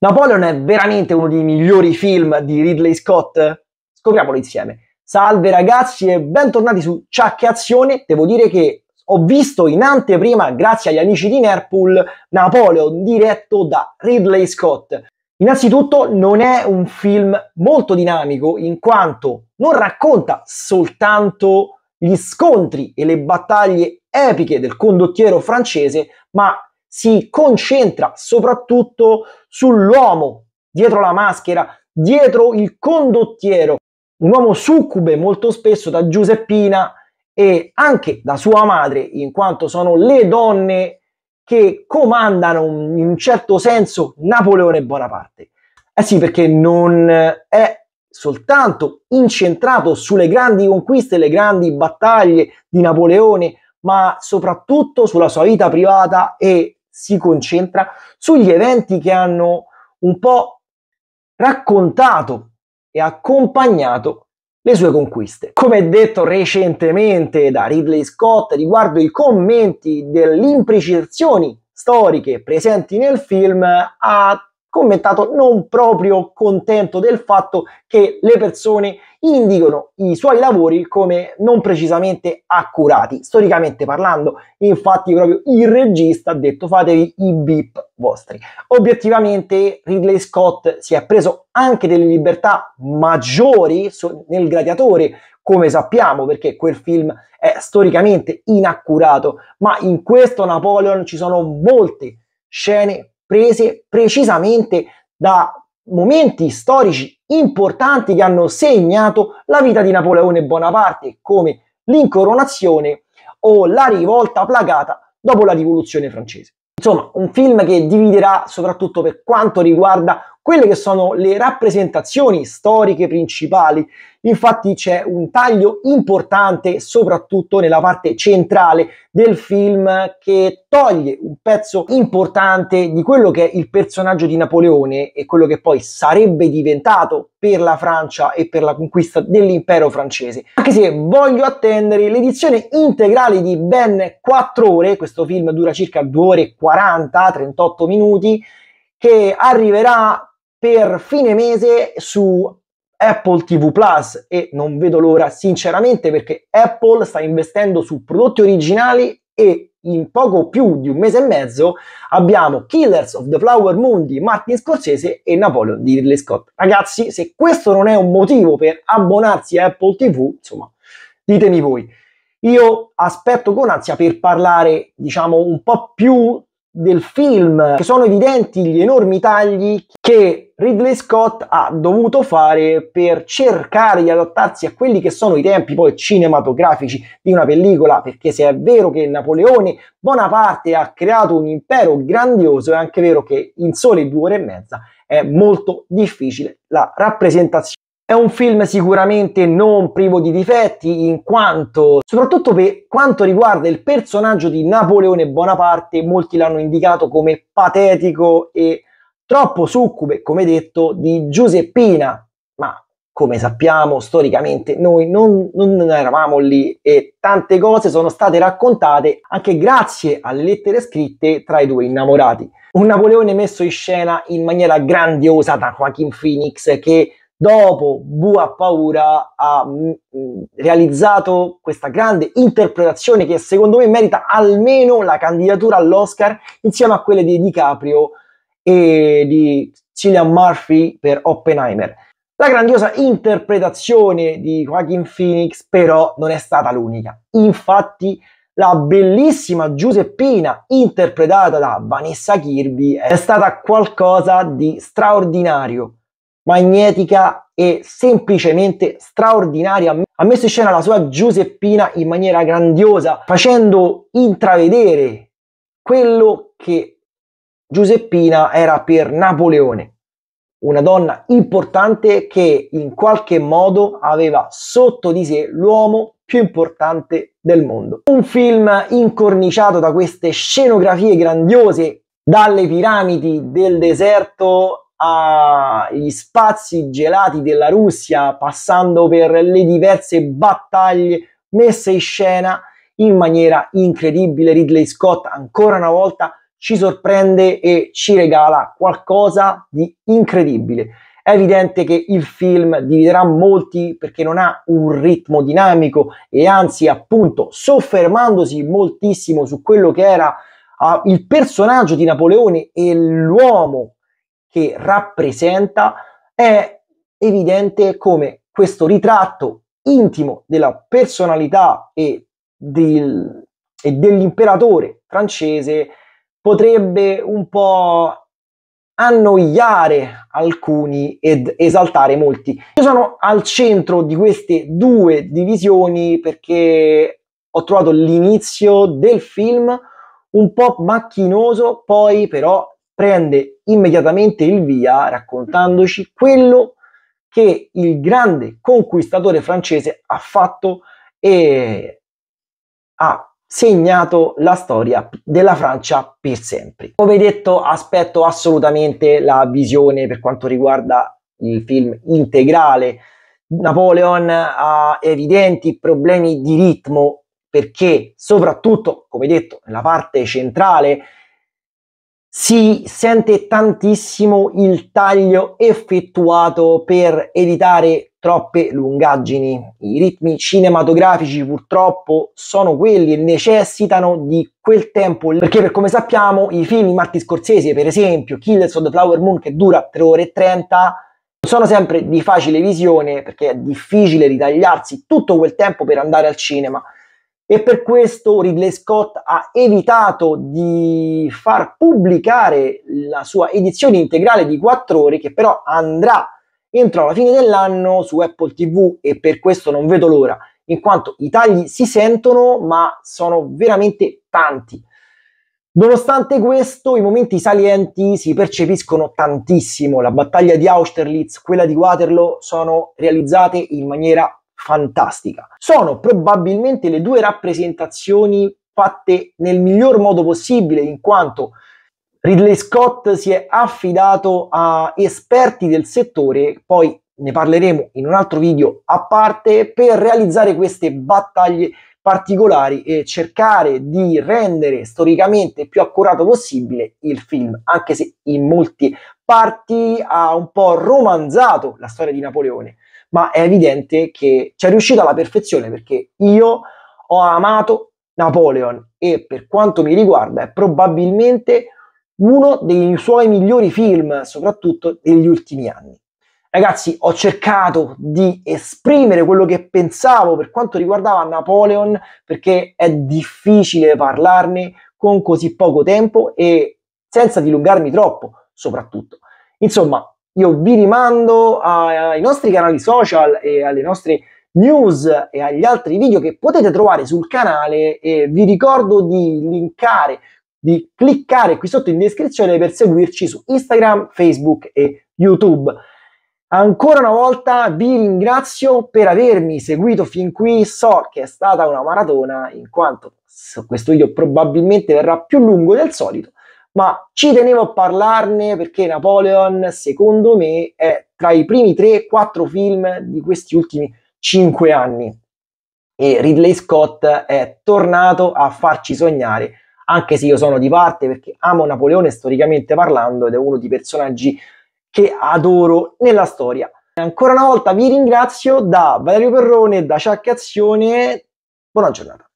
Napoleon è veramente uno dei migliori film di Ridley Scott? Scopriamolo insieme. Salve ragazzi e bentornati su Azione. Devo dire che ho visto in anteprima, grazie agli amici di Nerpool, Napoleon diretto da Ridley Scott. Innanzitutto non è un film molto dinamico in quanto non racconta soltanto gli scontri e le battaglie epiche del condottiero francese, ma si concentra soprattutto sull'uomo dietro la maschera, dietro il condottiero, un uomo succube molto spesso da Giuseppina e anche da sua madre, in quanto sono le donne che comandano in un certo senso Napoleone Bonaparte. Eh sì, perché non è soltanto incentrato sulle grandi conquiste, le grandi battaglie di Napoleone, ma soprattutto sulla sua vita privata e si concentra sugli eventi che hanno un po' raccontato e accompagnato le sue conquiste. Come detto recentemente da Ridley Scott riguardo i commenti delle imprecisazioni storiche presenti nel film, ha commentato non proprio contento del fatto che le persone indicano i suoi lavori come non precisamente accurati, storicamente parlando. Infatti proprio il regista ha detto fatevi i beep vostri. Obiettivamente Ridley Scott si è preso anche delle libertà maggiori nel Gladiatore, come sappiamo, perché quel film è storicamente inaccurato, ma in questo Napoleon ci sono molte scene prese precisamente da momenti storici importanti che hanno segnato la vita di Napoleone Bonaparte, come l'incoronazione o la rivolta placata dopo la rivoluzione francese. Insomma, un film che dividerà soprattutto per quanto riguarda quelle che sono le rappresentazioni storiche principali Infatti c'è un taglio importante, soprattutto nella parte centrale del film, che toglie un pezzo importante di quello che è il personaggio di Napoleone e quello che poi sarebbe diventato per la Francia e per la conquista dell'impero francese. Anche se voglio attendere l'edizione integrale di ben 4 ore, questo film dura circa 2 ore e 40, 38 minuti, che arriverà per fine mese su Apple TV Plus e non vedo l'ora sinceramente perché Apple sta investendo su prodotti originali e in poco più di un mese e mezzo abbiamo Killers of the Flower Moon di Martin Scorsese e Napoleon di Ridley Scott. Ragazzi, se questo non è un motivo per abbonarsi a Apple TV, insomma, ditemi voi. Io aspetto con ansia per parlare, diciamo, un po' più del film, che sono evidenti gli enormi tagli che Ridley Scott ha dovuto fare per cercare di adattarsi a quelli che sono i tempi poi cinematografici di una pellicola, perché se è vero che Napoleone Bonaparte ha creato un impero grandioso, è anche vero che in sole due ore e mezza è molto difficile la rappresentazione è un film sicuramente non privo di difetti, in quanto, soprattutto per quanto riguarda il personaggio di Napoleone Bonaparte, molti l'hanno indicato come patetico e troppo succube, come detto, di Giuseppina. Ma come sappiamo, storicamente noi non, non eravamo lì e tante cose sono state raccontate anche grazie alle lettere scritte tra i due innamorati. Un Napoleone messo in scena in maniera grandiosa da Joaquin Phoenix che dopo Bu Bua Paura ha mm, mm, realizzato questa grande interpretazione che secondo me merita almeno la candidatura all'Oscar insieme a quelle di DiCaprio e di Cillian Murphy per Oppenheimer. La grandiosa interpretazione di Joaquin Phoenix però non è stata l'unica. Infatti la bellissima Giuseppina interpretata da Vanessa Kirby è stata qualcosa di straordinario magnetica e semplicemente straordinaria. Ha messo in scena la sua Giuseppina in maniera grandiosa, facendo intravedere quello che Giuseppina era per Napoleone, una donna importante che in qualche modo aveva sotto di sé l'uomo più importante del mondo. Un film incorniciato da queste scenografie grandiose, dalle piramidi del deserto agli spazi gelati della Russia, passando per le diverse battaglie messe in scena in maniera incredibile. Ridley Scott ancora una volta ci sorprende e ci regala qualcosa di incredibile. È evidente che il film dividerà molti perché non ha un ritmo dinamico e anzi appunto soffermandosi moltissimo su quello che era uh, il personaggio di Napoleone e l'uomo che rappresenta, è evidente come questo ritratto intimo della personalità e, del, e dell'imperatore francese potrebbe un po' annoiare alcuni ed esaltare molti. Io sono al centro di queste due divisioni perché ho trovato l'inizio del film un po' macchinoso, poi però prende immediatamente il via raccontandoci quello che il grande conquistatore francese ha fatto e ha segnato la storia della Francia per sempre. Come detto, aspetto assolutamente la visione per quanto riguarda il film integrale. Napoleon ha evidenti problemi di ritmo perché soprattutto, come detto, nella parte centrale si sente tantissimo il taglio effettuato per evitare troppe lungaggini. I ritmi cinematografici purtroppo sono quelli e necessitano di quel tempo perché per come sappiamo i film di Martin Scorsese, per esempio Killers of the Flower Moon che dura 3 ore e 30 sono sempre di facile visione perché è difficile ritagliarsi tutto quel tempo per andare al cinema e per questo Ridley Scott ha evitato di far pubblicare la sua edizione integrale di 4 ore che però andrà entro la fine dell'anno su Apple TV e per questo non vedo l'ora, in quanto i tagli si sentono ma sono veramente tanti. Nonostante questo, i momenti salienti si percepiscono tantissimo. La battaglia di Austerlitz, quella di Waterloo sono realizzate in maniera fantastica. Sono probabilmente le due rappresentazioni fatte nel miglior modo possibile, in quanto Ridley Scott si è affidato a esperti del settore, poi ne parleremo in un altro video a parte, per realizzare queste battaglie particolari e cercare di rendere storicamente più accurato possibile il film, anche se in molte parti ha un po' romanzato la storia di Napoleone ma è evidente che ci è riuscito alla perfezione perché io ho amato Napoleon e per quanto mi riguarda è probabilmente uno dei suoi migliori film, soprattutto degli ultimi anni. Ragazzi, ho cercato di esprimere quello che pensavo per quanto riguardava Napoleon perché è difficile parlarne con così poco tempo e senza dilungarmi troppo, soprattutto. Insomma, io vi rimando ai nostri canali social e alle nostre news e agli altri video che potete trovare sul canale e vi ricordo di linkare, di cliccare qui sotto in descrizione per seguirci su Instagram, Facebook e YouTube. Ancora una volta vi ringrazio per avermi seguito fin qui, so che è stata una maratona in quanto questo video probabilmente verrà più lungo del solito, ma ci tenevo a parlarne perché Napoleon, secondo me, è tra i primi 3-4 film di questi ultimi 5 anni. E Ridley Scott è tornato a farci sognare, anche se io sono di parte perché amo Napoleone storicamente parlando ed è uno dei personaggi che adoro nella storia. E Ancora una volta vi ringrazio da Valerio Perrone, da Ciacca Azione. buona giornata.